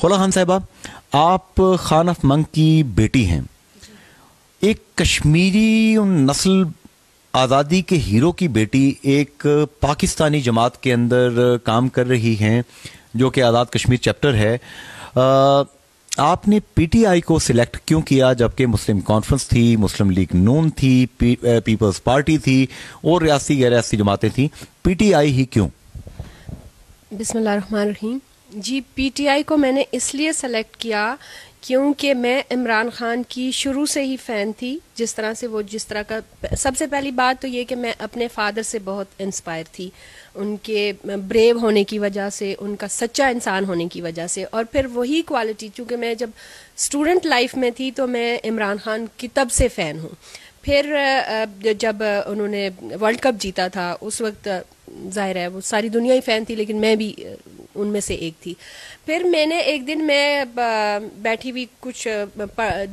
खोला खान साहबा आप खान अफ मंग की बेटी हैं एक कश्मीरी नस्ल आज़ादी के हीरो की बेटी एक पाकिस्तानी जमात के अंदर काम कर रही हैं जो कि आज़ाद कश्मीर चैप्टर है आ, आपने पीटीआई को सिलेक्ट क्यों किया जबकि मुस्लिम कॉन्फ्रेंस थी मुस्लिम लीग नून थी पी, पीपल्स पार्टी थी और रियासी गैर रियासी जमातें थी पीटीआई ही क्यों रहीम जी पीटीआई को मैंने इसलिए सेलेक्ट किया क्योंकि मैं इमरान खान की शुरू से ही फ़ैन थी जिस तरह से वो जिस तरह का सबसे पहली बात तो ये कि मैं अपने फादर से बहुत इंस्पायर थी उनके ब्रेव होने की वजह से उनका सच्चा इंसान होने की वजह से और फिर वही क्वालिटी चूँकि मैं जब स्टूडेंट लाइफ में थी तो मैं इमरान खान की तब से फ़ैन हूँ फिर जब उन्होंने वर्ल्ड कप जीता था उस वक्त जाहिर है वो सारी दुनिया ही फ़ैन थी लेकिन मैं भी उनमें से एक थी फिर मैंने एक दिन मैं बैठी हुई कुछ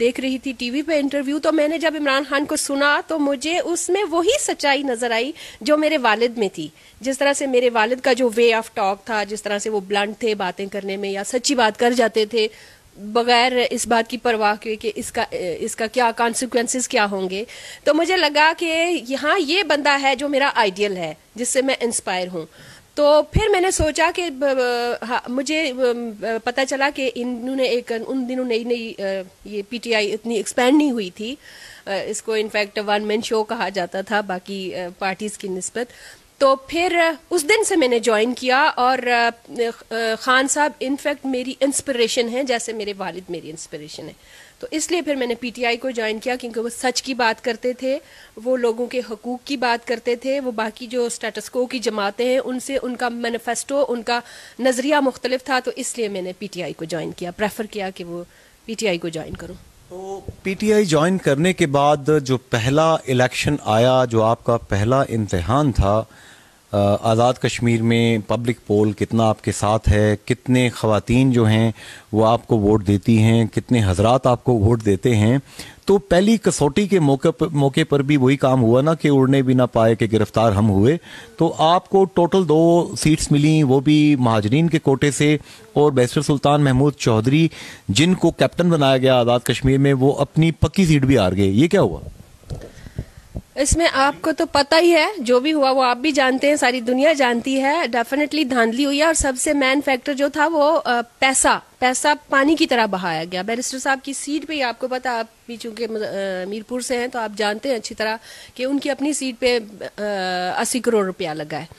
देख रही थी टीवी पे इंटरव्यू तो मैंने जब इमरान खान को सुना तो मुझे उसमें वही सच्चाई नजर आई जो मेरे वालिद में थी जिस तरह से मेरे वालिद का जो वे ऑफ टॉक था जिस तरह से वो ब्लंट थे बातें करने में या सच्ची बात कर जाते थे बगैर इस बात की परवाह के कि इसका इसका क्या कॉन्सिक्वेंसेस क्या होंगे तो मुझे लगा कि यहाँ ये बंदा है जो मेरा आइडियल है जिससे मैं इंस्पायर हूँ तो फिर मैंने सोचा कि मुझे पता चला कि इन्होंने एक उन दिनों नई नई ये पीटीआई इतनी एक्सपैंड नहीं हुई थी इसको इनफैक्ट वन मैन शो कहा जाता था बाकी पार्टीज़ की नस्बत तो फिर उस दिन से मैंने ज्वाइन किया और खान साहब इनफैक्ट मेरी इंस्पिरेशन है जैसे मेरे वालिद मेरी इंस्पिरेशन है तो इसलिए फिर मैंने पीटीआई को ज्वाइन किया क्योंकि वो सच की बात करते थे वो लोगों के हकूक़ की बात करते थे वो बाकी जो स्टेटसको की जमातें हैं उनसे उनका मैनिफेस्टो उनका नज़रिया मुख्तलिफ था तो इसलिए मैंने पीटीआई को ज्वाइन किया प्रेफर किया कि वो पीटीआई को ज्वाइन करूँ तो पीटीआई ज्वाइन करने के बाद जो पहला इलेक्शन आया जो आपका पहला इम्तहान था आज़ाद कश्मीर में पब्लिक पोल कितना आपके साथ है कितने ख़ातन जो हैं वो आपको वोट देती हैं कितने हजरात आपको वोट देते हैं तो पहली कसौटी के मौके पर मौके पर भी वही काम हुआ ना कि उड़ने भी ना पाए कि गिरफ्तार हम हुए तो आपको टोटल दो सीट्स मिली वो भी महाजरीन के कोटे से और बैसर सुल्तान महमूद चौधरी जिनको कैप्टन बनाया गया आज़ाद कश्मीर में वो अपनी पक्की सीट भी हार गए ये क्या हुआ इसमें आपको तो पता ही है जो भी हुआ वो आप भी जानते हैं सारी दुनिया जानती है डेफिनेटली धांधली हुई है और सबसे मेन फैक्टर जो था वो पैसा पैसा पानी की तरह बहाया गया बैरिस्टर साहब की सीट पे ही आपको पता आप भी चूंकि मीरपुर से हैं तो आप जानते हैं अच्छी तरह कि उनकी अपनी सीट पे अस्सी करोड़ रुपया लगा है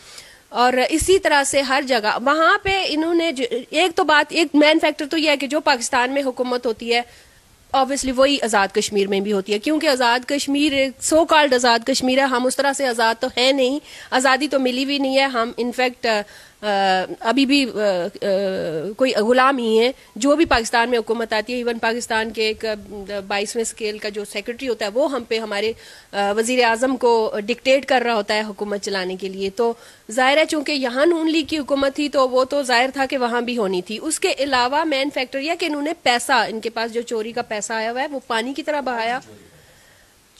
और इसी तरह से हर जगह वहां पे इन्होंने एक तो बात एक मेन फैक्टर तो यह है कि जो पाकिस्तान में हुकूमत होती है ऑब्वियसली वही आज़ाद कश्मीर में भी होती है क्योंकि आज़ाद कश्मीर सो कॉल्ड आज़ाद कश्मीर है हम उस तरह से आज़ाद तो है नहीं आज़ादी तो मिली भी नहीं है हम इनफैक्ट अभी भी कोई गुलाम ही है जो भी पाकिस्तान में हुकूमत आती है इवन पाकिस्तान के एक बाईसवें स्केल का जो सेक्रेटरी होता है वो हम पे हमारे वजीर आजम को डिक्टेट कर रहा होता है हुकूमत चलाने के लिए तो जाहिर है चूंकि यहाँ नून लीग की हुकूमत थी तो वो तो जाहिर था कि वहां भी होनी थी उसके अलावा मेन फैक्टर यह कि इन्होंने पैसा इनके पास जो चोरी का पैसा आया हुआ है वो पानी की तरह बहाया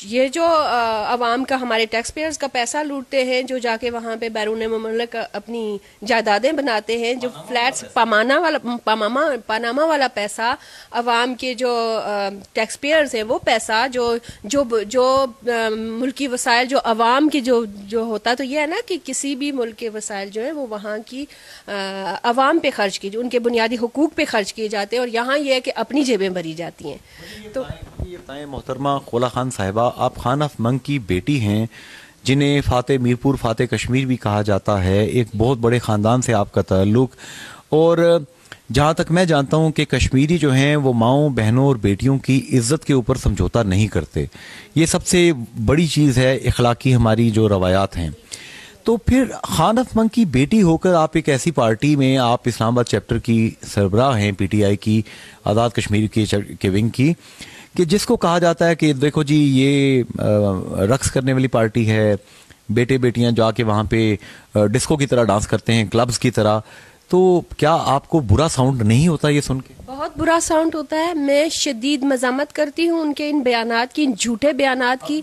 ये जो आवाम का हमारे टैक्स पेयर्स का पैसा लूटते हैं जो जाके वहाँ पे बैरून ममलक अपनी जायदादें बनाते हैं जो फ्लैट्स पामाना वाला पामामा पानामा वाला पैसा आवाम के जो टैक्स पेयर्स हैं वो पैसा जो जो जो मुल्की वसाइल जो आवाम के जो जो होता तो ये है ना कि किसी भी मुल्क के वसाइल जो है वो वहाँ की आवाम पे खर्च की उनके बुनियादी हकूक़ पे खर्च किए जाते हैं और यहाँ ये है कि अपनी जेबें भरी जाती हैं मतलब तो ये बताएं मोहतरमा खोला खान साहिबा आप खान अफ मंग की बेटी हैं जिन्हें फ़ातह मीरपुर फ़ातह कश्मीर भी कहा जाता है एक बहुत बड़े ख़ानदान से आपका ताल्लुक और जहाँ तक मैं जानता हूँ कि कश्मीरी जो हैं वो माओं बहनों और बेटियों की इज्जत के ऊपर समझौता नहीं करते ये सबसे बड़ी चीज़ है इखलाकी हमारी जो रवायात हैं तो फिर खान अफ मंग की बेटी होकर आप एक ऐसी पार्टी में आप इस्लामाबाद चैप्टर की सरबराह हैं पीटीआई की आज़ाद कश्मीर के, के विंग की कि जिसको कहा जाता है कि देखो जी ये रक्स करने वाली पार्टी है बेटे बेटियां जाके वहाँ पे डिस्को की तरह डांस करते हैं क्लब्स की तरह तो क्या आपको बुरा साउंड नहीं होता ये सुन के बहुत बुरा साउंड होता है मैं शदीद मजामत करती हूँ उनके इन बयान की इन झूठे बयान की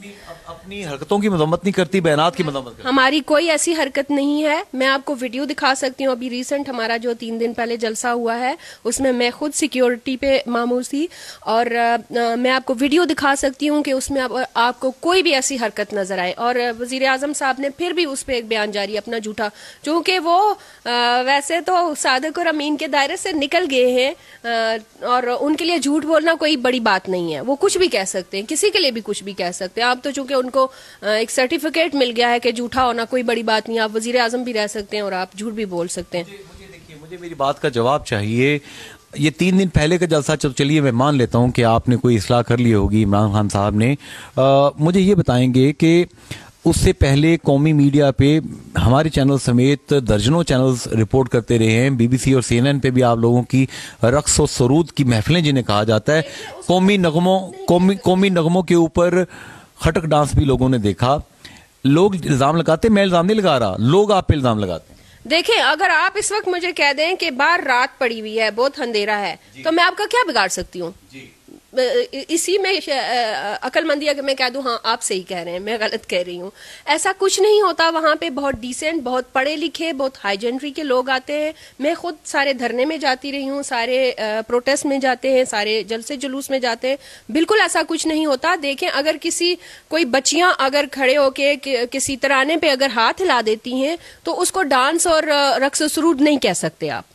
अपनी हरकतों की मजम्मत नहीं करती बयान की मजम्मत हमारी कोई ऐसी हरकत नहीं है मैं आपको वीडियो दिखा सकती हूँ अभी रिसेंट हमारा जो तीन दिन पहले जलसा हुआ है उसमें मैं खुद सिक्योरिटी पे मामूल थी और आ, मैं आपको वीडियो दिखा सकती हूँ कि उसमें आप, आपको कोई भी ऐसी हरकत नजर आए और वजीर आजम साहब ने फिर भी उस पर एक बयान जारी अपना झूठा चूंकि वो आ, वैसे तो सादक और अमीन के दायरे से निकल गए हैं और उनके लिए झूठ बोलना कोई बड़ी बात नहीं है वो कुछ भी कह सकते हैं किसी के लिए भी कुछ भी कह सकते हैं आप तो चूंकि उनको एक सर्टिफिकेट मिल गया है कि झूठा होना कोई बड़ी बात नहीं आप वजीर आजम भी रह सकते हैं और आप झूठ भी बोल सकते हैं मुझे, मुझे, मुझे मेरी बात का जवाब चाहिए ये तीन दिन पहले का जलसा चल चलिए मैं मान लेता हूँ कि आपने कोई असलाह कर ली होगी इमरान खान साहब ने आ, मुझे ये बताएंगे कि उससे पहले कौमी मीडिया पे हमारे चैनल समेत दर्जनों चैनल्स रिपोर्ट करते रहे हैं बीबीसी और सीएनएन पे भी आप लोगों की रक्स और सरूद की महफिलें जिन्हें कहा जाता है कौमी नगमों कौमी कौमी नगमों के ऊपर खटक डांस भी लोगों ने देखा लोग इल्ज़ाम लगाते मैं इल्ज़ाम नहीं लगा रहा लोग आप पे इल्ज़ाम लगाते देखें अगर आप इस वक्त मुझे कह दें कि बाहर रात पड़ी हुई है बहुत अंधेरा है तो मैं आपका क्या बिगाड़ सकती हूँ इसी में अकलमंदी अगर मैं कह दूं हाँ आप सही कह रहे हैं मैं गलत कह रही हूँ ऐसा कुछ नहीं होता वहां पे बहुत डिसेंट बहुत पढ़े लिखे बहुत हाईजेंड्री के लोग आते हैं मैं खुद सारे धरने में जाती रही हूँ सारे प्रोटेस्ट में जाते हैं सारे जलसे जुलूस में जाते हैं बिल्कुल ऐसा कुछ नहीं होता देखें अगर किसी कोई बच्चियां अगर खड़े होके किसी तराने पर अगर हाथ हिला देती हैं तो उसको डांस और रक्स सुरूद नहीं कह सकते आप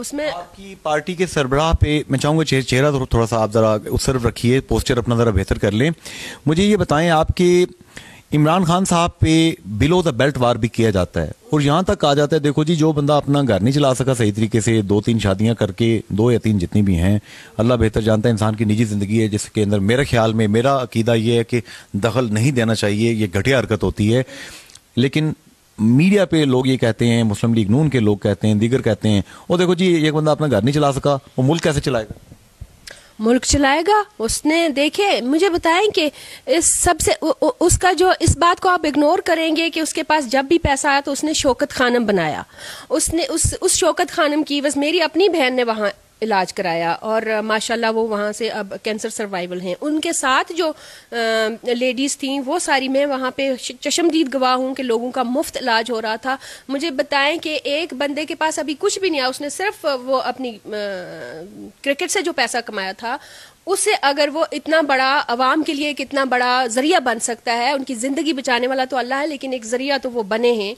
उसमें आपकी पार्टी के सरबराह पे मैं चाहूँगा चे, चेहरा थोड़ा थोड़ा सा आप ज़रा उस तरफ रखिए पोस्टर अपना ज़रा बेहतर कर लें मुझे ये बताएं आपके इमरान खान साहब पे बिलो द बेल्ट वार भी किया जाता है और यहाँ तक आ जाता है देखो जी जो बंदा अपना घर नहीं चला सका सही तरीके से दो तीन शादियाँ करके दो या तीन जितनी भी हैं अल्लाह बेहतर जानता है इंसान की निजी ज़िंदगी है जिसके अंदर मेरे ख्याल में मेरा अकीदा ये है कि दखल नहीं देना चाहिए ये घटिया हरकत होती है लेकिन मीडिया पे लोग ये कहते हैं मुस्लिम लीग नून के लोग कहते हैं दीगर कहते हैं वो देखो जी एक बंदा अपना घर नहीं चला सका वो मुल्क कैसे चलाएगा मुल्क चलाएगा उसने देखे मुझे बताएं कि इस सबसे उसका जो इस बात को आप इग्नोर करेंगे कि उसके पास जब भी पैसा आया तो उसने शौकत खानम बनाया उसने उस उस शौकत खानम की बस मेरी अपनी बहन ने वहाँ इलाज कराया और माशाल्लाह वो वहाँ से अब कैंसर सर्वाइवल हैं उनके साथ जो लेडीज़ थी वो सारी मैं वहाँ पे चश्मदीद गवाह हूँ कि लोगों का मुफ्त इलाज हो रहा था मुझे बताएं कि एक बंदे के पास अभी कुछ भी नहीं आया उसने सिर्फ वो अपनी क्रिकेट से जो पैसा कमाया था उससे अगर वो इतना बड़ा आवाम के लिए एक इतना बड़ा जरिया बन सकता है उनकी ज़िंदगी बचाने वाला तो अल्लाह है लेकिन एक जरिया तो वो बने हैं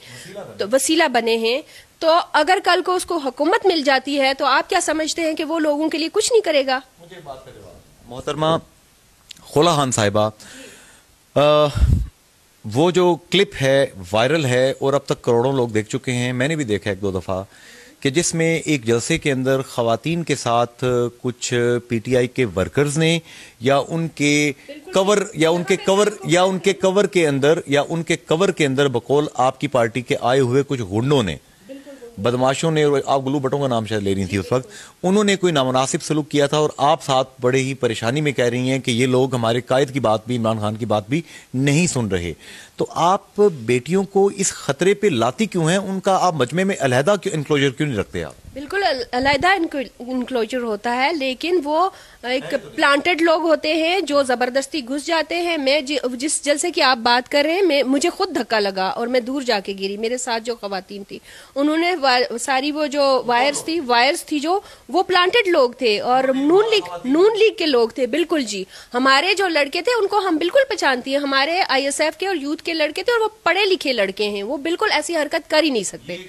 तो वसीला बने हैं तो अगर कल को उसको हुकूमत मिल जाती है तो आप क्या समझते हैं कि वो लोगों के लिए कुछ नहीं करेगा मोहतरमा खोला खान साहिबा वो जो क्लिप है वायरल है और अब तक करोड़ों लोग देख चुके हैं मैंने भी देखा एक दो दफ़ा कि जिसमें एक जलसे के अंदर ख़वातीन के साथ कुछ पीटीआई के वर्कर्स ने या उनके कवर या उनके कवर या उनके कवर के अंदर या उनके कवर के अंदर बकौल आपकी पार्टी के आए हुए कुछ गुंडों ने बदमाशों ने आप गुल्लू बटों का नाम शायद ले रही थी उस वक्त उन्होंने कोई नामनासिब सलूक किया था और आप साथ बड़े ही परेशानी में कह रही हैं कि ये लोग हमारे कायद की बात भी इमरान खान की बात भी नहीं सुन रहे तो आप बेटियों को इस खतरे पे लाती क्यों हैं उनका आप मजमे में अलहदा क्यों इंक्लोजर क्यों नहीं रखते आप बिल्कुल अलहदा इंक्लोजर होता है लेकिन वो एक प्लांटेड लोग होते हैं जो ज़बरदस्ती घुस जाते हैं मैं जिस जलसे की आप बात कर रहे हैं मैं मुझे खुद धक्का लगा और मैं दूर जाके गिरी मेरे साथ जो खातन थी उन्होंने सारी वो जो वायर्स थी वायर्स थी जो वो प्लांटेड लोग थे और नून लीग नून लीग के लोग थे बिल्कुल जी हमारे जो लड़के थे उनको हम बिल्कुल पहचानती है हमारे आई के और यूथ के के लड़के थे और वो पढ़े लिखे लड़के हैं वो बिल्कुल ऐसी हरकत कर ही नहीं सकते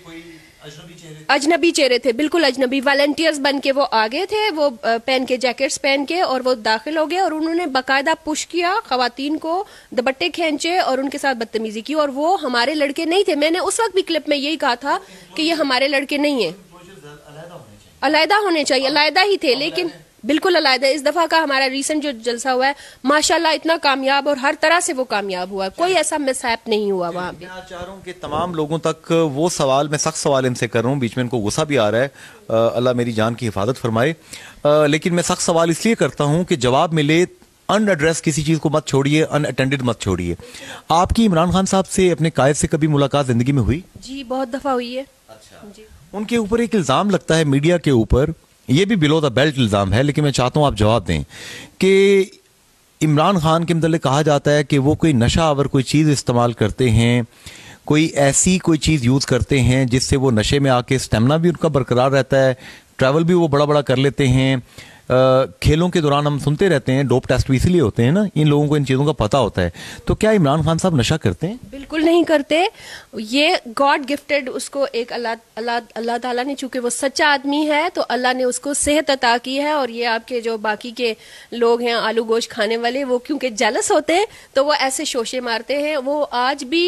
अजनबी चेहरे थे बिल्कुल अजनबी वॉलेंटियर्स बन के वो आ गए थे वो पहन के जैकेट्स पहन के और वो दाखिल हो गए और उन्होंने बाकायदा पुश किया खातन को दबट्टे खेचे और उनके साथ बदतमीजी की और वो हमारे लड़के नहीं थे मैंने उस वक्त भी क्लिप में यही कहा था कि ये हमारे लड़के नहीं है अलायदा होने चाहिए अलायदा ही थे लेकिन बिल्कुल अलायदा इस दफा का हमारा रिसेंट जो जलसा हुआ है माशाल्लाह इतना कामयाब और हर तरह से वो कामयाब हुआ कोई ऐसा मिसहैप नहीं हुआ वहाँ पे चारों के तमाम लोगों तक वो सवाल मैं सख्त सवाल इनसे कर रहा हूँ बीच में इनको गुस्सा भी आ रहा है अल्लाह मेरी जान की हिफाजत फरमाए आ, लेकिन मैं सख्त सवाल इसलिए करता हूँ कि जवाब मिले एड्रेस किसी चीज़ को मत छोड़िए अनअटेंडेड मत छोड़िए आपकी इमरान खान साहब से अपने कायद से कभी मुलाकात जिंदगी में हुई जी बहुत दफ़ा हुई है अच्छा। उनके ऊपर एक इल्ज़ाम लगता है मीडिया के ऊपर ये भी बिलो द बेल्ट इल्ज़ाम है लेकिन मैं चाहता हूँ आप जवाब दें कि इमरान खान के मतलब कहा जाता है कि वो कोई नशा आवर कोई चीज़ इस्तेमाल करते हैं कोई ऐसी कोई चीज़ यूज़ करते हैं जिससे वो नशे में आके स्टेमिना भी उनका बरकरार रहता है ट्रैवल भी वो बड़ा बड़ा कर लेते हैं खेलों के दौरान हम सुनते रहते हैं डोप टेस्ट भी इसलिए होते हैं ना इन लोगों को इन चीज़ों का पता होता है तो क्या इमरान खान साहब नशा करते हैं बिल्कुल नहीं करते ये गॉड गिफ्टेड उसको एक अल्लाह अल्लाह ताला ने चूंकि वो सच्चा आदमी है तो अल्लाह ने उसको सेहत अता की है और ये आपके जो बाकी के लोग हैं आलू गोश्त खाने वाले वो क्योंकि जेलस होते हैं तो वो ऐसे शोशे मारते हैं वो आज भी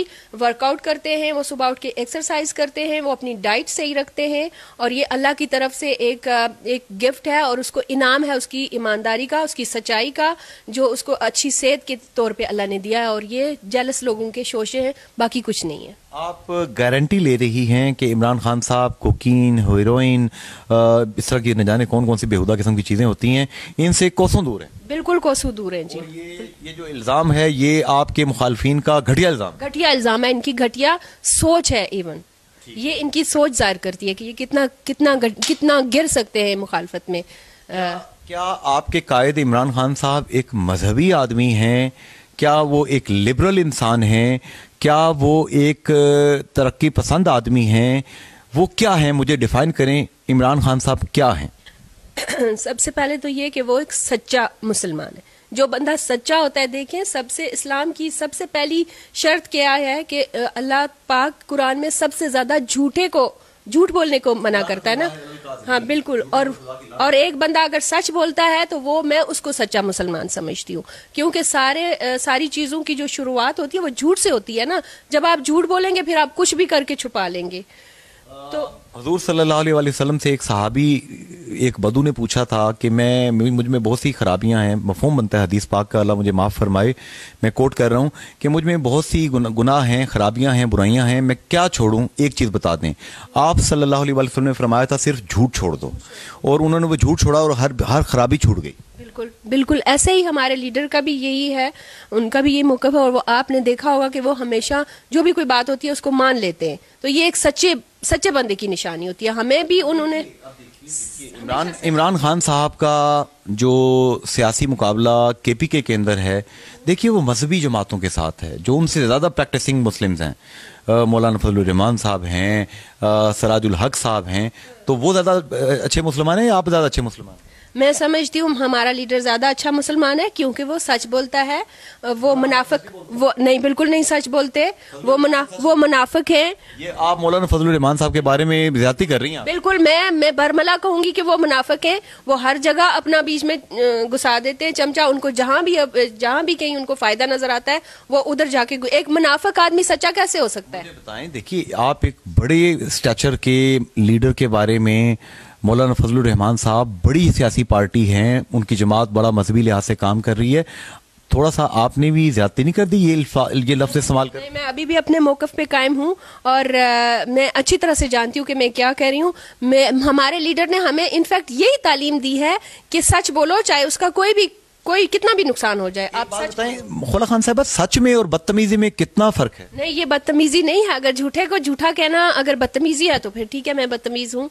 वर्कआउट करते हैं वो सुबह उठ के एक्सरसाइज करते हैं वो अपनी डाइट सही रखते हैं और ये अल्लाह की तरफ से एक एक गिफ्ट है और उसको इनाम नाम है उसकी ईमानदारी का उसकी सच्चाई का जो उसको अच्छी सेहत के तौर पे अल्लाह ने दिया है और ये जेलस लोगों के शोशे हैं बाकी कुछ नहीं है आप गारंटी ले रही हैं कि इमरान खान साहब कोकीन हीरोइन इस तरह की न जाने कौन कौन सी बेहुदा किस्म की चीज़ें होती हैं इनसे कोसों दूर है बिल्कुल कोसों दूर हैं जी ये, ये जो इल्ज़ाम है ये आपके मुखालफी का घटिया इल्ज़ाम घटिया इल्ज़ाम है इनकी घटिया सोच है इवन ये इनकी सोच जाहिर करती है कि ये कितना कितना कितना गिर सकते हैं मुखालफत में आ, क्या आपके कायद इमरान खान साहब एक मजहबी आदमी हैं क्या वो एक लिबरल इंसान हैं क्या वो एक तरक्की पसंद आदमी हैं वो क्या हैं मुझे डिफाइन करें इमरान खान साहब क्या हैं सबसे पहले तो ये कि वो एक सच्चा मुसलमान है जो बंदा सच्चा होता है देखें सबसे इस्लाम की सबसे पहली शर्त क्या है कि अल्लाह पाक कुरान में सबसे ज़्यादा झूठे को झूठ बोलने को मना करता है ना हाँ बिल्कुल और और एक बंदा अगर सच बोलता है तो वो मैं उसको सच्चा मुसलमान समझती हूँ क्योंकि सारे सारी चीज़ों की जो शुरुआत होती है वो झूठ से होती है ना जब आप झूठ बोलेंगे फिर आप कुछ भी करके छुपा लेंगे तो हजूर वसल्लम से एक सहाबी एक बदू ने पूछा था कि मैं मुझ में बहुत सी खराबियां हैं मफहम बनता है हदीस पाक का अल्लाह मुझे माफ़ फरमाए मैं कोट कर रहा हूँ कि मुझ में बहुत सी गुनाह हैं खराबियां हैं बुराइयां हैं मैं क्या छोड़ूं एक चीज़ बता दें आप सल्लल्लाहु अलैहि वसल्लम ने फरमाया था सिर्फ झूठ छोड़ दो और उन्होंने वो झूठ छोड़ा और हर हर खराबी छूट गई बिल्कुल बिल्कुल ऐसे ही हमारे लीडर का भी यही है उनका भी ये मौका है और वो आपने देखा होगा कि वो हमेशा जो भी कोई बात होती है उसको मान लेते हैं तो ये एक सच्चे सच्चे बंदे की निशानी होती है हमें भी उन्होंने इमरान इमरान खान साहब का जो सियासी मुकाबला के पी के के अंदर है देखिए वो मजहबी जमातों के साथ है जो उनसे ज़्यादा प्रैक्टिसिंग मुस्लिम्स हैं मौलाना फजलरहमान साहब हैं सराजुल हक साहब हैं तो वो ज़्यादा अच्छे मुसलमान हैं या आप ज़्यादा अच्छे मुसलमान हैं मैं समझती हूँ हमारा लीडर ज्यादा अच्छा मुसलमान है क्योंकि वो सच बोलता है वो मुनाफिक वो नहीं बिल्कुल नहीं सच बोलते वो मुना वो मुनाफिक है ये आप मौलाना फजल रहमान साहब के बारे में ज्यादा कर रही हैं बिल्कुल मैं मैं बरमला कहूंगी कि वो मुनाफिक है वो हर जगह अपना बीच में घुसा देते हैं चमचा उनको जहाँ भी जहाँ भी कहीं उनको फायदा नजर आता है वो उधर जाके एक मुनाफिक आदमी सच्चा कैसे हो सकता है बताए देखिए आप एक बड़े स्टैचर के लीडर के बारे में मौलाना फजलरहमान साहब बड़ी सियासी पार्टी हैं उनकी जमात बड़ा मजहबी लिहाज से काम कर रही है थोड़ा सा आपने भी ज्यादा नहीं कर दी ये ये लफ्ज इस्तेमाल कर मैं अभी भी अपने मौकफ पे कायम हूँ और आ, मैं अच्छी तरह से जानती हूँ कि मैं क्या कह रही हूँ हमारे लीडर ने हमें इनफैक्ट यही तालीम दी है कि सच बोलो चाहे उसका कोई भी कोई कितना भी नुकसान हो जाए आप सच खोला खान साहब सच में और बदतमीजी में कितना फर्क है नहीं ये बदतमीजी नहीं है अगर झूठे को झूठा कहना अगर बदतमीजी है तो फिर ठीक है मैं बदतमीज हूँ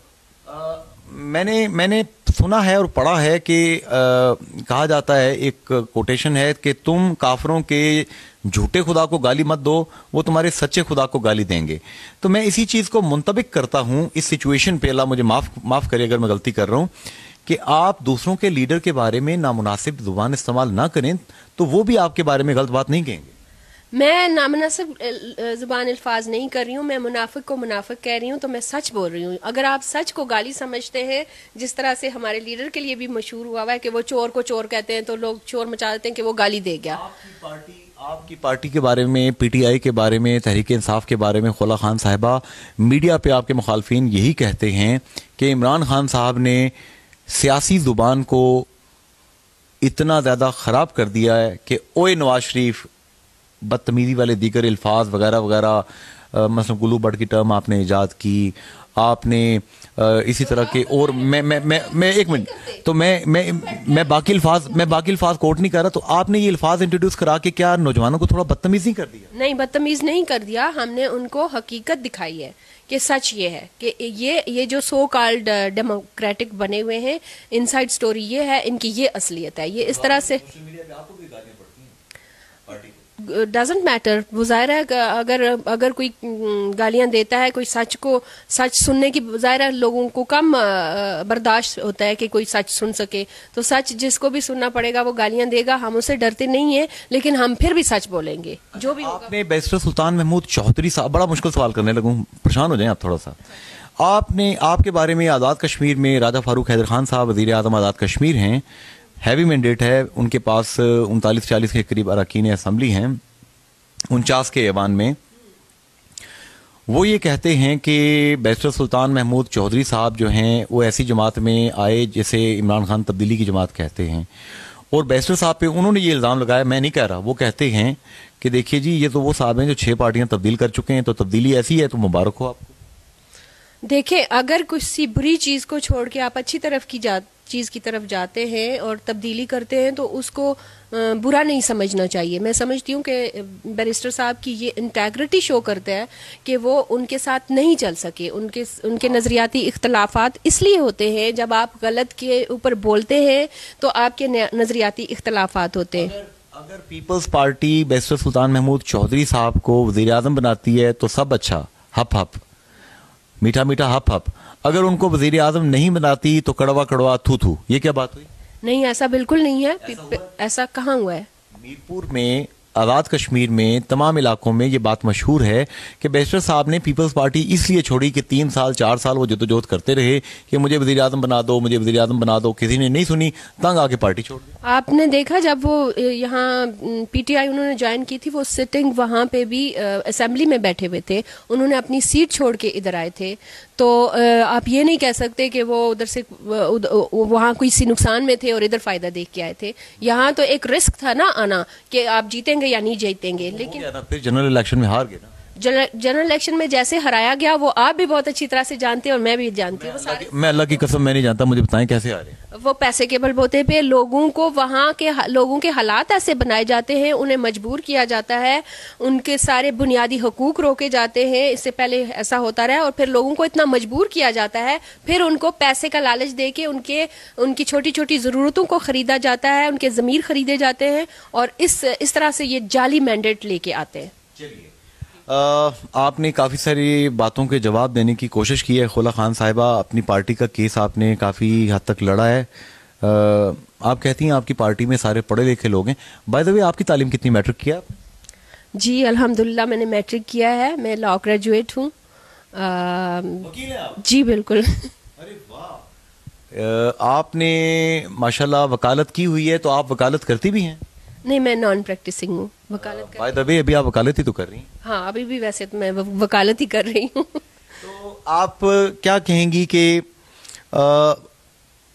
मैंने मैंने सुना है और पढ़ा है कि आ, कहा जाता है एक कोटेशन है कि तुम काफरों के झूठे खुदा को गाली मत दो वो तुम्हारे सच्चे खुदा को गाली देंगे तो मैं इसी चीज़ को मुंतबिक करता हूँ इस सिचुएशन पे अल्लाह मुझे माफ़ माफ़ करिए अगर मैं गलती कर रहा हूँ कि आप दूसरों के लीडर के बारे में नामुनासिब जुबान इस्तेमाल ना करें तो वो भी आपके बारे में गलत बात नहीं कहेंगे मैं नामनासिब जुबान अल्फाज नहीं कर रही हूँ मैं मुनाफिक को मुनाफिक कह रही हूँ तो मैं सच बोल रही हूँ अगर आप सच को गाली समझते हैं जिस तरह से हमारे लीडर के लिए भी मशहूर हुआ हुआ है कि वो चोर को चोर कहते हैं तो लोग चोर मचा देते हैं कि वो गाली दे गया आपकी पार्टी आपकी पार्टी के बारे में पीटीआई के बारे में तहरीक इंसाफ के बारे में खोला खान साहबा मीडिया पे आपके मुखालफन यही कहते हैं कि इमरान खान साहब ने सियासी ज़ुबान को इतना ज़्यादा ख़राब कर दिया है कि ओए नवाज शरीफ बदतमीज़ी वाले दीगर अल्फाज वगैरह वगैरह मसलन गुलू बट की टर्म आपने ईजाद की आपने इसी तरह के और मैं मैं मैं मैं एक मिनट तो मैं मैं मैं बाकी अल्फाज मैं बाकी अल्फाज कोट नहीं कर रहा तो आपने ये अल्फाज इंट्रोड्यूस करा के क्या नौजवानों को थोड़ा बदतमीज नहीं कर दिया नहीं बदतमीज नहीं कर दिया हमने उनको हकीकत दिखाई है कि सच ये है कि ये ये जो सो कॉल्ड डेमोक्रेटिक बने हुए हैं इनसाइड स्टोरी ये है इनकी ये असलियत है ये इस तरह से डजेंट मैटर वो ज़ाहिर है अगर अगर कोई गालियां देता है कोई सच को सच सुनने की ज़ाहिर है लोगों को कम बर्दाश्त होता है कि कोई सच सुन सके तो सच जिसको भी सुनना पड़ेगा वो गालियां देगा हम उसे डरते नहीं है लेकिन हम फिर भी सच बोलेंगे जो भी आपने बैरिस्टर सुल्तान महमूद चौधरी साहब बड़ा मुश्किल सवाल करने लगूँ परेशान हो जाए आप थोड़ा सा आपने आपके बारे में आज़ाद कश्मीर में राजा फारूक हैदर खान साहब वजी आजम आज़ाद कश्मीर हैं हैवी मैंडेट है उनके पास उनतालीस चालीस के करीब अरकान असम्बली हैं उनचास के ऐवान में वो ये कहते हैं कि बैस्टर सुल्तान महमूद चौधरी साहब जो हैं वो ऐसी जमात में आए जिसे इमरान खान तब्दीली की जमात कहते हैं और बैस्टर साहब पे उन्होंने ये इल्ज़ाम लगाया मैं नहीं कह रहा वो कहते हैं कि देखिए जी ये तो वो साहब हैं जो छः पार्टियां तब्दील कर चुके हैं तो तब्दीली ऐसी है तो मुबारक हो आपको देखे अगर किसी बुरी चीज़ को छोड़ के आप अच्छी तरफ की जा चीज़ की तरफ जाते हैं और तब्दीली करते हैं तो उसको बुरा नहीं समझना चाहिए मैं समझती हूँ कि बैरिस्टर साहब की ये इंटेग्रिटी शो करता है कि वो उनके साथ नहीं चल सके उनके उनके नज़रियाती इख्तलाफात इसलिए होते हैं जब आप गलत के ऊपर बोलते हैं तो आपके नज़रियाती इख्तलाफात होते हैं अगर Peoples Party barrister Sultan Mahmood Chaudhry साहब को वजीर अजम बनाती है तो सब अच्छा हप हप मीठा मीठा हप हप अगर उनको वजीर आजम नहीं बनाती तो कड़वा कड़वा थू थू ये क्या बात हुई नहीं ऐसा बिल्कुल नहीं है ऐसा, ऐसा कहाँ हुआ है मीरपुर में आज़ाद कश्मीर में तमाम इलाकों में ये बात मशहूर है कि बेस्टर साहब ने पीपल्स पार्टी इसलिए छोड़ी कि तीन साल चार साल वो जदोजहद करते रहे कि मुझे वजी अजम बना दो मुझे वजी अजम बना दो किसी ने नहीं सुनी तंग आके पार्टी छोड़ दी आपने देखा जब वो यहाँ पीटीआई उन्होंने ज्वाइन की थी वो सिटिंग वहाँ पे भी असेंबली में बैठे हुए थे उन्होंने अपनी सीट छोड़ के इधर आए थे तो आप ये नहीं कह सकते कि वो उधर से वहाँ कोई सी नुकसान में थे और इधर फायदा देख के आए थे यहाँ तो एक रिस्क था ना आना कि आप जीतेंगे या नहीं जीतेंगे लेकिन फिर जनरल इलेक्शन में हार गए ना जनरल इलेक्शन में जैसे हराया गया वो आप भी बहुत अच्छी तरह से जानते हैं और मैं भी जानती हूँ मैं अल्लाह की कसम मैं नहीं जानता मुझे बताएं कैसे आ रहे हैं वो पैसे के बल बोते पे लोगों को वहाँ के लोगों के हालात ऐसे बनाए जाते हैं उन्हें मजबूर किया जाता है उनके सारे बुनियादी हकूक रोके जाते हैं इससे पहले ऐसा होता रहा और फिर लोगों को इतना मजबूर किया जाता है फिर उनको पैसे का लालच दे के उनके उनकी छोटी छोटी ज़रूरतों को खरीदा जाता है उनके ज़मीर खरीदे जाते हैं और इस इस तरह से ये जाली मैंडेट लेके आते हैं आपने काफ़ी सारी बातों के जवाब देने की कोशिश की है खुला खान साहिबा अपनी पार्टी का केस आपने काफ़ी हद तक लड़ा है आ, आप कहती हैं आपकी पार्टी में सारे पढ़े लिखे लोग हैं बाय द वे आपकी तालीम कितनी मैट्रिक किया जी अल्हम्दुलिल्लाह मैंने मैट्रिक किया है मैं लॉ ग्रेजुएट हूँ जी बिल्कुल अरे आपने माशाल्लाह वकालत की हुई है तो आप वकालत करती भी हैं नहीं मैं नॉन प्रैक्टिसिंग हूँ वकालत बाय कर अभी आप वकालत ही तो कर रही हैं हाँ अभी भी वैसे तो मैं वकालत ही कर रही हूँ तो आप क्या कहेंगी कि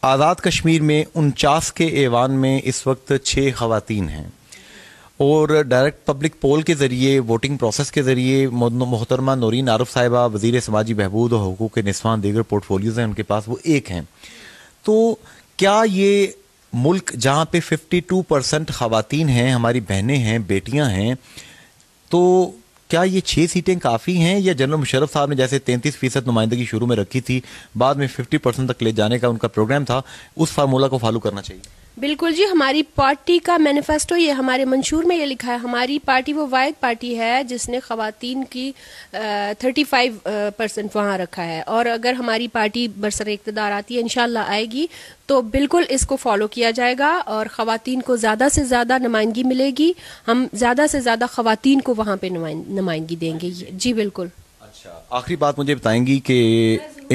आज़ाद कश्मीर में उनचास के एवान में इस वक्त छः खातन हैं और डायरेक्ट पब्लिक पोल के ज़रिए वोटिंग प्रोसेस के ज़रिए मोहतरमा नौरीन आरफ साहिबा वजीर समाजी बहबूद और हकूक़ के नस्वान दीगर पोर्टफोलियोज़ हैं उनके पास वो एक हैं तो क्या ये मुल्क जहाँ पे 52 परसेंट ख़वातीन हैं हमारी बहनें हैं बेटियाँ हैं तो क्या ये छः सीटें काफ़ी हैं या जनरल मुशरफ साहब ने जैसे 33 फीसद नुमाइंदगी शुरू में रखी थी बाद में 50 परसेंट तक ले जाने का उनका प्रोग्राम था उस फार्मूला को फॉलो करना चाहिए बिल्कुल जी हमारी पार्टी का मैनिफेस्टो ये हमारे मंशूर में ये लिखा है हमारी पार्टी वो वायद पार्टी है जिसने खातन की थर्टी फाइव परसेंट वहाँ रखा है और अगर हमारी पार्टी बरसर इकतदार आती है इनशाला आएगी तो बिल्कुल इसको फॉलो किया जाएगा और खातन को ज़्यादा से ज़्यादा नुमाइंदगी मिलेगी हम ज़्यादा से ज़्यादा खातन को वहाँ पर नुमाइंदगी देंगे जी बिल्कुल अच्छा आखिरी बात मुझे बताएंगी कि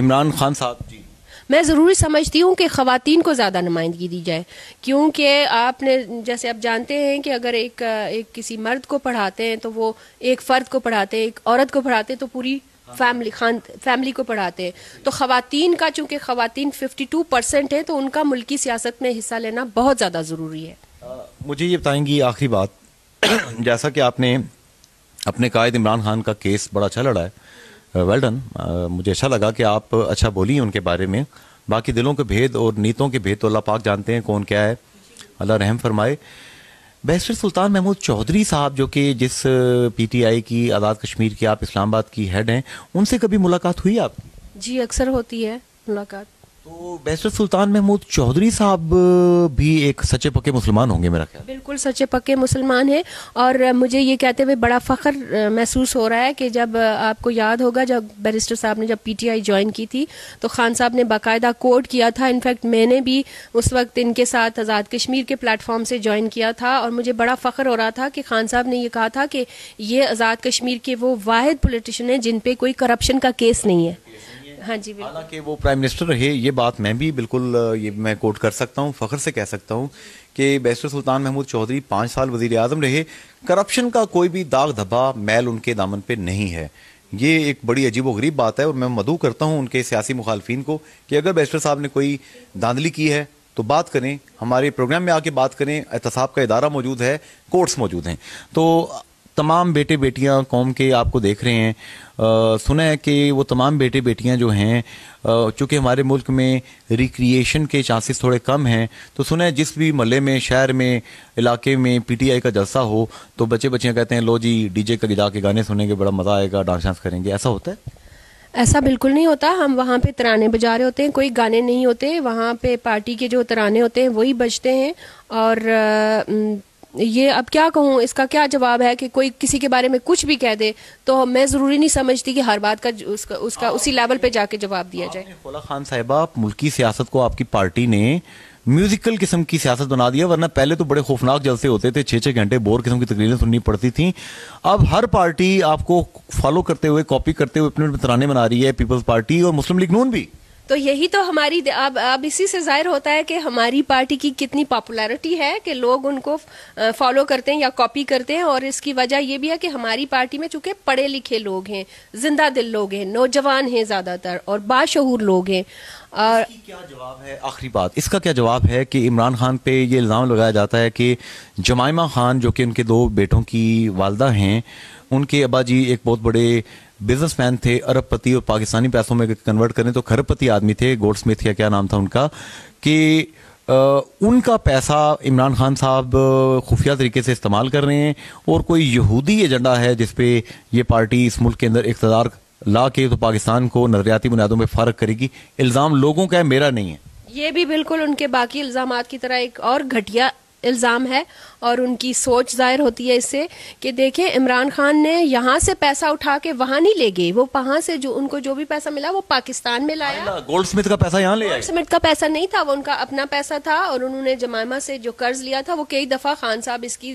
इमरान खान साहब जी मैं ज़रूरी समझती हूँ कि ख़वातीन को ज़्यादा नुमाइंदगी दी जाए क्योंकि आपने जैसे आप जानते हैं कि अगर एक, एक किसी मर्द को पढ़ाते हैं तो वो एक फ़र्द को पढ़ाते हैं एक औरत को पढ़ाते हैं तो पूरी हाँ। फैमिली खान फैमिली को पढ़ाते हैं तो खातन का चूंकि खातन 52 परसेंट है तो उनका मुल्की सियासत में हिस्सा लेना बहुत ज़्यादा ज़रूरी है मुझे ये बताएंगी आखिरी बात जैसा कि आपने अपने कायद इमरान खान का केस बड़ा अच्छा लड़ा है वेल uh, डन uh, मुझे अच्छा लगा कि आप अच्छा बोली उनके बारे में बाकी दिलों के भेद और नीतों के भेद तो अल्लाह पाक जानते हैं कौन क्या है अल्लाह रहम फरमाए बैरिस्टर सुल्तान महमूद चौधरी साहब जो कि जिस पीटीआई uh, की आज़ाद कश्मीर की आप इस्लामाबाद की हेड हैं उनसे कभी मुलाकात हुई आप जी अक्सर होती है मुलाकात तो बैसर सुल्तान महमूद चौधरी साहब भी एक सच्चे पक्के मुसलमान होंगे मेरा ख्याल बिल्कुल सच्चे पक्के मुसलमान हैं और मुझे ये कहते हुए बड़ा फ़ख्र महसूस हो रहा है कि जब आपको याद होगा जब बैरिस्टर साहब ने जब पीटीआई ज्वाइन की थी तो खान साहब ने बाकायदा कोर्ट किया था इनफैक्ट मैंने भी उस वक्त इनके साथ आज़ाद कश्मीर के प्लेटफॉर्म से ज्वाइन किया था और मुझे बड़ा फ़ख्र हो रहा था कि खान साहब ने यह कहा था कि ये आज़ाद कश्मीर के वो वाद पोलिटिशन हैं जिन पर कोई करप्शन का केस नहीं है हाँ जी हालांकि वो प्राइम मिनिस्टर रहे ये बात मैं भी बिल्कुल ये मैं कोट कर सकता हूँ फ़ख्र से कह सकता हूँ कि बैसर सुल्तान महमूद चौधरी पाँच साल वजीर अजम रहे करप्शन का कोई भी दाग धब्बा मैल उनके दामन पे नहीं है ये एक बड़ी अजीब गरीब बात है और मैं मदू करता हूँ उनके सियासी मुखालफी को कि अगर बैस्टर साहब ने कोई धांधली की है तो बात करें हमारे प्रोग्राम में आके बात करें एहतसाब का इदारा मौजूद है कोर्ट्स मौजूद हैं तो तमाम बेटे बेटियां कौम के आपको देख रहे हैं आ, सुना है कि वो तमाम बेटे बेटियां जो हैं चूंकि हमारे मुल्क में रिक्रिएशन के चांसेस थोड़े कम हैं तो सुना है जिस भी मल्ले में शहर में इलाके में पीटीआई का जलसा हो तो बच्चे बच्चियाँ कहते हैं लो जी डीजे का जाके गाने सुनेंगे बड़ा मज़ा आएगा डांस डांस करेंगे ऐसा होता है ऐसा बिल्कुल नहीं होता हम वहाँ पे तराने बजा रहे होते हैं कोई गाने नहीं होते वहाँ पे पार्टी के जो तराने होते हैं वही बजते हैं और ये अब क्या कहूँ इसका क्या जवाब है कि कोई किसी के बारे में कुछ भी कह दे तो मैं ज़रूरी नहीं समझती कि हर बात का उसका, उसका उसी लेवल पे जाके जवाब दिया जाए खोला खान साहिबा मुल्की सियासत को आपकी पार्टी ने म्यूजिकल किस्म की सियासत बना दिया वरना पहले तो बड़े खौफनाक जलसे होते थे छः छः घंटे बोर किस्म की तकरीरें सुननी पड़ती थी अब हर पार्टी आपको फॉलो करते हुए कॉपी करते हुए अपने तराने बना रही है पीपल्स पार्टी और मुस्लिम लीग नून भी तो यही तो हमारी अब अब इसी से जाहिर होता है कि हमारी पार्टी की कितनी पॉपुलैरिटी है कि लोग उनको फॉलो करते हैं या कॉपी करते हैं और इसकी वजह यह भी है कि हमारी पार्टी में चूंकि पढ़े लिखे लोग हैं जिंदा दिल लोग हैं नौजवान हैं ज़्यादातर और बाशहूर लोग हैं और क्या जवाब है आखिरी बात इसका क्या जवाब है कि इमरान खान पे ये इल्ज़ाम लगाया जाता है कि जमाइमा खान जो कि उनके दो बेटों की वालदा हैं उनके अबा जी एक बहुत बड़े बिजनेसमैन थे अरबपति और पाकिस्तानी पैसों में कन्वर्ट करें तो खरबपति आदमी थे गोड स्मिथ या क्या नाम था उनका कि आ, उनका पैसा इमरान खान साहब खुफिया तरीके से इस्तेमाल कर रहे हैं और कोई यहूदी एजेंडा है जिसपे ये पार्टी इस मुल्क के अंदर इकतदार ला के तो पाकिस्तान को नजरियाती बुनियादों में फ़र्क करेगी इल्ज़ाम लोगों का है मेरा नहीं है ये भी बिल्कुल उनके बाकी इल्ज़ाम की तरह एक और घटिया इल्ज़ाम है और उनकी सोच जाहिर होती है इससे कि देखें इमरान खान ने यहाँ से पैसा उठा के वहाँ नहीं ले गए वो वहाँ से जो उनको जो भी पैसा मिला वो पाकिस्तान में लाया गोल्ड स्मिथ का पैसा यहाँ गोल्ड स्मिथ का पैसा नहीं था वो उनका अपना पैसा था और उन्होंने जमामा से जो कर्ज लिया था वो कई दफ़ा खान साहब इसकी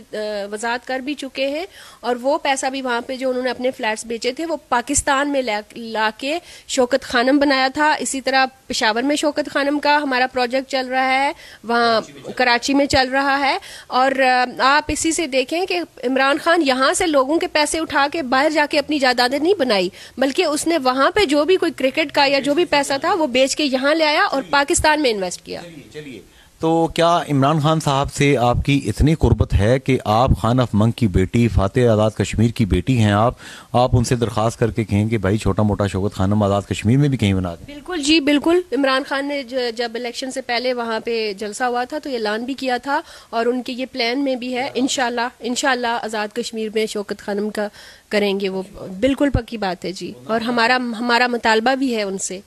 वजात कर भी चुके हैं और वो पैसा भी वहाँ पे जो उन्होंने अपने फ्लैट्स बेचे थे वो पाकिस्तान में ला के शौकत खानम बनाया था इसी तरह पेशावर में शौकत खानम का हमारा प्रोजेक्ट चल रहा है वहाँ कराची में चल रहा है और आप इसी से देखें कि इमरान खान यहाँ से लोगों के पैसे उठा के बाहर जाके अपनी जायदादें नहीं बनाई बल्कि उसने वहाँ पे जो भी कोई क्रिकेट का या जो भी पैसा था वो बेच के यहाँ ले आया और पाकिस्तान में इन्वेस्ट किया चलिए तो क्या इमरान खान साहब से आपकी इतनी कुर्बत है कि आप खान मंग की बेटी फातह आज़ाद कश्मीर की बेटी हैं आप आप उनसे दरख्वास्त करके कहें कि भाई छोटा मोटा शौकत खानम आज़ाद कश्मीर में भी कहीं बना दें बिल्कुल जी बिल्कुल इमरान खान ने जब इलेक्शन से पहले वहाँ पे जलसा हुआ था तो ऐलान भी किया था और उनके ये प्लान में भी है इनशाला इनशाला आज़ाद कश्मीर में शौकत खानम का करेंगे वो बिल्कुल पक्की बात है जी और हमारा हमारा मुतालबा भी है उनसे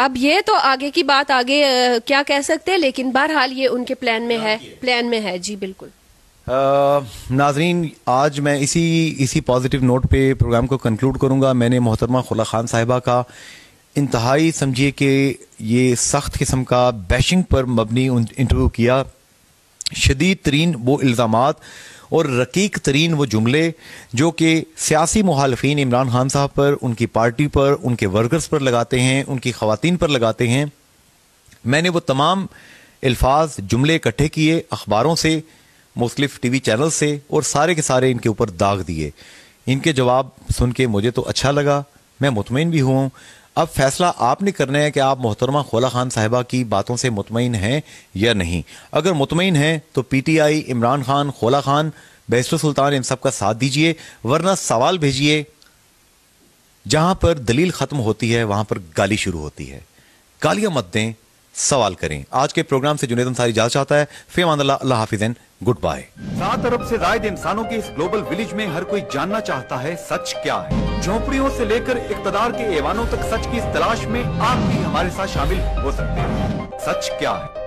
अब ये तो आगे की बात आगे क्या कह सकते हैं लेकिन बहरहाल ये उनके प्लान में है प्लान में है जी बिल्कुल नाजरीन आज मैं इसी इसी पॉजिटिव नोट पे प्रोग्राम को कंक्लूड करूंगा मैंने मोहतरमा खुला खान साहिबा का इंतहाई समझिए कि ये सख्त किस्म का बैशिंग पर मबनी इंटरव्यू किया शदीद तरीन वो इल्ज़ाम और रकीक तरीन वो जुमले जो कि सियासी मुहालफी इमरान खान साहब पर उनकी पार्टी पर उनके वर्कर्स पर लगाते हैं उनकी खातन पर लगाते हैं मैंने वो तमाम अल्फाज जुमले इकट्ठे किए अखबारों से मुख्तलिफ टी वी चैनल से और सारे के सारे इनके ऊपर दाग दिए इनके जवाब सुन के मुझे तो अच्छा लगा मैं मुतमिन भी हूँ अब फैसला आपने करना है कि आप मोहतरमा खोला खान साहिबा की बातों से मुतमिन हैं या नहीं अगर मुतमिन हैं तो P T I Imran Khan खोला खान बैसर सुल्तान इन सब का साथ दीजिए वरना सवाल भेजिए जहां पर दलील ख़त्म होती है वहां पर गाली शुरू होती है गालियां मत दें सवाल करें आज के प्रोग्राम से जुनेद अंसारी जा चाहता है फेम अल्लाह हाफिज गुड बाय सात अरब से जायद इंसानों के इस ग्लोबल विलेज में हर कोई जानना चाहता है सच क्या है झोपड़ियों से लेकर इकतदार के ऐवानों तक सच की इस तलाश में आप भी हमारे साथ शामिल हो सकते हैं सच क्या है